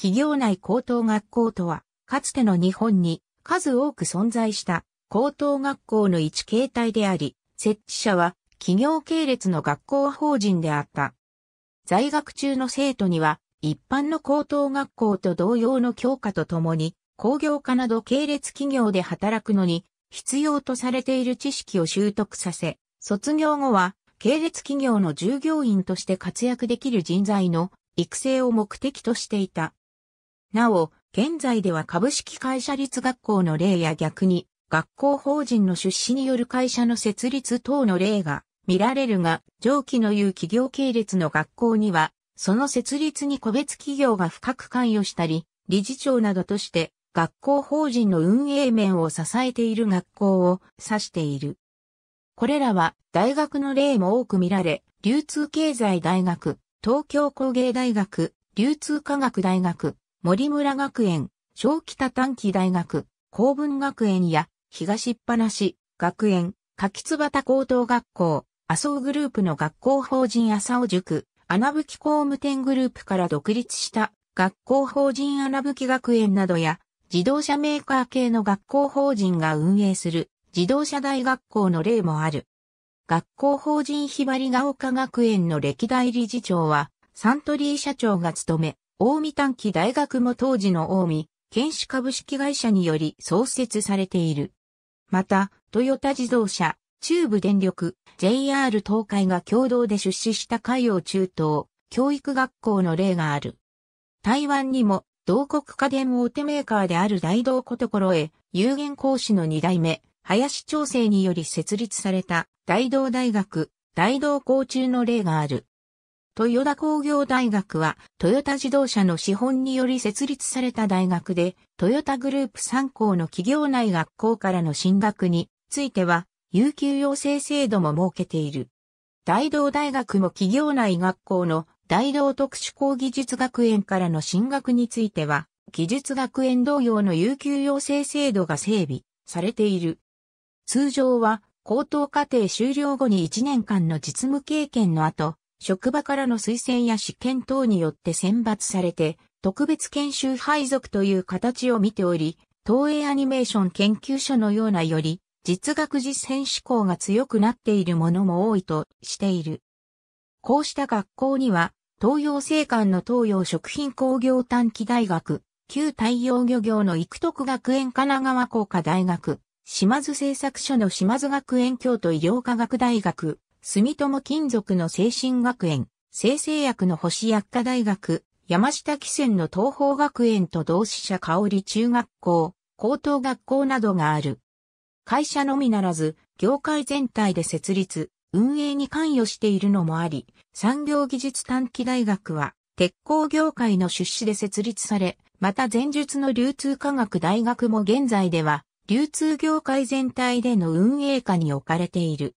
企業内高等学校とは、かつての日本に数多く存在した高等学校の一形態であり、設置者は企業系列の学校法人であった。在学中の生徒には、一般の高等学校と同様の教科とともに、工業科など系列企業で働くのに必要とされている知識を習得させ、卒業後は系列企業の従業員として活躍できる人材の育成を目的としていた。なお、現在では株式会社立学校の例や逆に、学校法人の出資による会社の設立等の例が見られるが、上記の言う企業系列の学校には、その設立に個別企業が深く関与したり、理事長などとして学校法人の運営面を支えている学校を指している。これらは大学の例も多く見られ、流通経済大学、東京工芸大学、流通科学大学、森村学園、小北短期大学、公文学園や、東っぱなし、学園、柿津端高等学校、麻生グループの学校法人麻生塾、穴吹工務店グループから独立した学校法人穴吹学園などや自動車メーカー系の学校法人が運営する自動車大学校の例もある。学校法人ひばりが丘学園の歴代理事長はサントリー社長が務め、近江短期大学も当時の大見、県主株式会社により創設されている。また、トヨタ自動車、中部電力、JR 東海が共同で出資した海洋中東、教育学校の例がある。台湾にも、同国家電大手メーカーである大道小所へ、有限講師の二代目、林調整により設立された大道大学、大道校中の例がある。豊田工業大学は、トヨタ自動車の資本により設立された大学で、トヨタグループ3校の企業内学校からの進学については、有給養成制度も設けている。大道大学も企業内学校の大道特殊工技術学園からの進学については、技術学園同様の有給養成制度が整備されている。通常は、高等課程終了後に1年間の実務経験の後、職場からの推薦や試験等によって選抜されて、特別研修配属という形を見ており、東映アニメーション研究所のようなより、実学実践志向が強くなっているものも多いとしている。こうした学校には、東洋生館の東洋食品工業短期大学、旧太陽漁業の育徳学園神奈川工科大学、島津製作所の島津学園京都医療科学大学、住友金属の精神学園、生成薬の星薬科大学、山下汽船の東方学園と同志社香織中学校、高等学校などがある。会社のみならず、業界全体で設立、運営に関与しているのもあり、産業技術短期大学は、鉄鋼業界の出資で設立され、また前述の流通科学大学も現在では、流通業界全体での運営下に置かれている。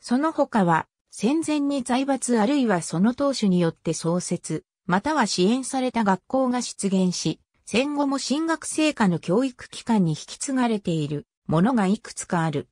その他は、戦前に財閥あるいはその当主によって創設、または支援された学校が出現し、戦後も進学生果の教育機関に引き継がれているものがいくつかある。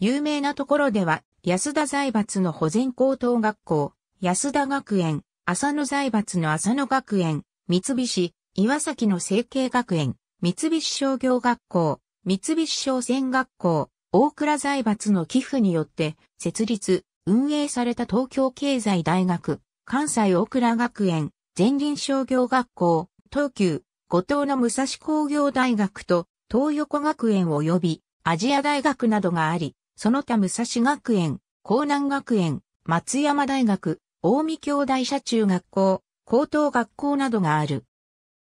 有名なところでは、安田財閥の保全高等学校、安田学園、浅野財閥の浅野学園、三菱、岩崎の成形学園、三菱商業学校、三菱商船学校、大倉財閥の寄付によって設立、運営された東京経済大学、関西大倉学園、前輪商業学校、東急、五島の武蔵工業大学と東横学園及びアジア大学などがあり、その他武蔵学園、江南学園、松山大学、大見兄弟社中学校、高等学校などがある。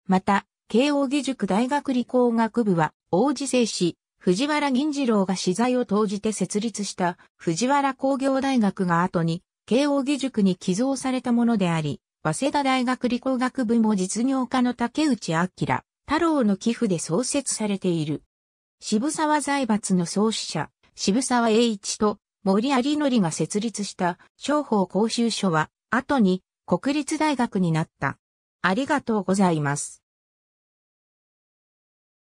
また、慶応義塾大学理工学部は、王子製紙、藤原銀次郎が資材を投じて設立した藤原工業大学が後に慶応義塾に寄贈されたものであり、早稲田大学理工学部も実業家の竹内明、太郎の寄付で創設されている。渋沢財閥の創始者、渋沢栄一と森有則が設立した商法講習所は、後に国立大学になった。ありがとうございます。